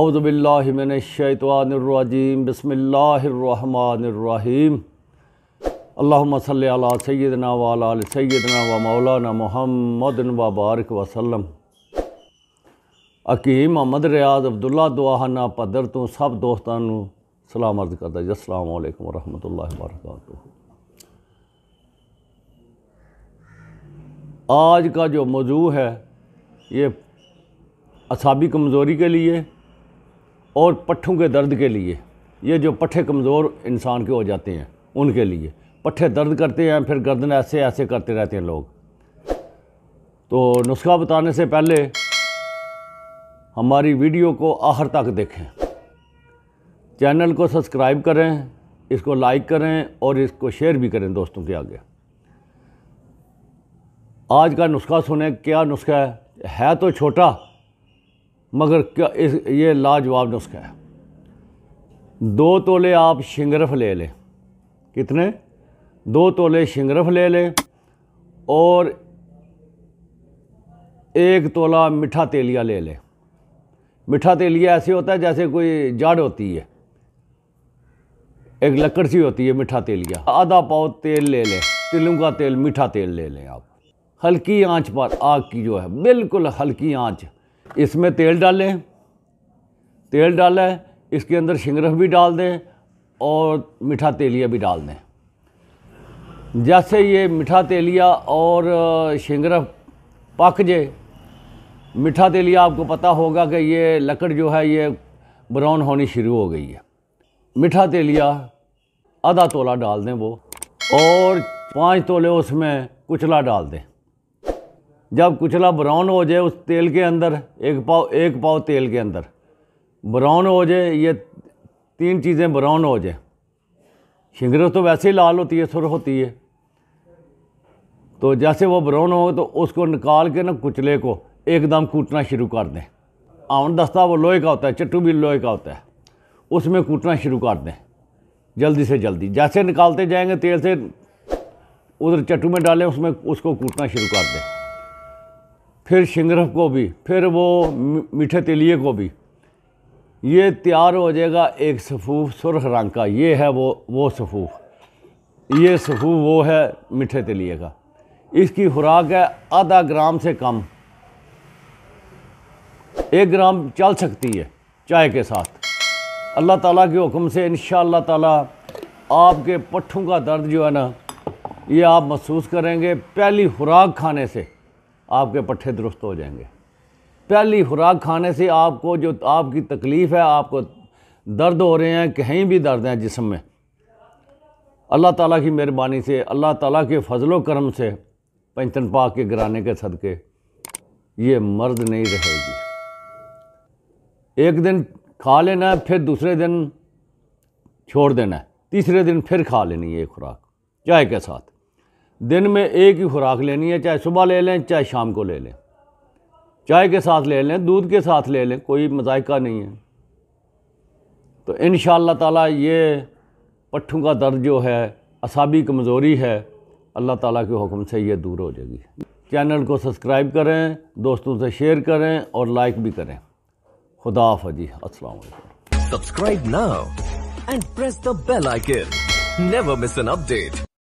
औदबिल्लाशतवाज़ीम बसमीम अल्लाम सैदना वाल सैदना व मौलाना मोहम्मद वबारक वसलम अकीम अहमद रियाज अब्दुल्ला दुआहाना पदर तू सब दोस्तों सलाम अर्ज करता जी असल वरहमत ला वरक आज का जो मौजू है ये असाबी कमज़ोरी के लिए और पट्ठों के दर्द के लिए ये जो पट्ठे कमज़ोर इंसान के हो जाते हैं उनके लिए पट्ठे दर्द करते हैं फिर गर्दन ऐसे ऐसे करते रहते हैं लोग तो नुस्खा बताने से पहले हमारी वीडियो को आखिर तक देखें चैनल को सब्सक्राइब करें इसको लाइक करें और इसको शेयर भी करें दोस्तों के आगे आज का नुस्खा सुने क्या नुस्खा है है तो छोटा मगर क्या इस ये लाजवाब नुस्खा है दो तोले आप शिंगरफ ले लें कितने दो तोले शिंगरफ ले लें और एक तोला मीठा तेलिया ले लें मीठा तेलिया ऐसे होता है जैसे कोई जाड़ होती है एक लकड़ सी होती है मीठा तेलिया आधा पाव तेल ले लें तिलों का तेल मीठा तेल ले लें आप हल्की आंच पर आग की जो है बिल्कुल हल्की आंच इसमें तेल डालें तेल डालें इसके अंदर शिंगरफ भी डाल दें और मीठा तेलिया भी डाल दें जैसे ये मीठा तेलिया और शिंगरफ पक जाए मीठा तेलिया आपको पता होगा कि ये लकड़ जो है ये ब्राउन होनी शुरू हो गई है मीठा तेलिया आधा तोला डाल दें वो और पाँच तोले उसमें कुचला डाल दें जब कुचला ब्राउन हो जाए उस तेल के अंदर एक पाव एक पाव तेल के अंदर ब्राउन हो जाए ये तीन चीज़ें ब्राउन हो जाए शिंगरे तो वैसे ही लाल होती है सुर होती है तो जैसे वो ब्राउन हो तो उसको निकाल के ना कुचले को एकदम कूटना शुरू कर दें आवन दस्ता वो लोहे का होता है चट्टू भी लोहे का होता है उसमें कूटना शुरू कर दें जल्दी से जल्दी जैसे निकालते जाएंगे तेल से उधर चट्टू में डालें उसमें उसको कूटना शुरू कर दें फिर शिंगरफ को भी फिर वो मीठे तिलिए को भी ये तैयार हो जाएगा एक सफूफ सुरख रंग का ये है वो वो सफूफ ये सफूफ वो है मीठे तिलिए का इसकी खुराक है आधा ग्राम से कम एक ग्राम चल सकती है चाय के साथ अल्लाह ताला के हुक्म से इन ताला आपके पट्ठों का दर्द जो है ना ये आप महसूस करेंगे पहली खुराक खाने से आपके पट्ठे दुरुस्त हो जाएंगे पहली खुराक खाने से आपको जो आपकी तकलीफ़ है आपको दर्द हो रहे हैं कहीं भी दर्द हैं जिसम में अल्लाह ताला की मेहरबानी से अल्लाह ताला के फजलो करम से पंचन पाक के गिराने के सदके ये मर्द नहीं रहेगी एक दिन खा लेना है फिर दूसरे दिन छोड़ देना है तीसरे दिन फिर खा लेनी है ये खुराक चाय के साथ दिन में एक ही खुराक लेनी है चाहे सुबह ले लें चाहे शाम को ले लें चाय के साथ ले लें दूध के साथ ले लें कोई मजायका नहीं है तो इन ताला ये पट्ठों का दर्द जो है असाबी कमज़ोरी है अल्लाह ताला के हुक्म से ये दूर हो जाएगी चैनल को सब्सक्राइब करें दोस्तों से शेयर करें और लाइक भी करें खुदा हाफी अस्सलाम subscribe now and press the bell icon never miss an update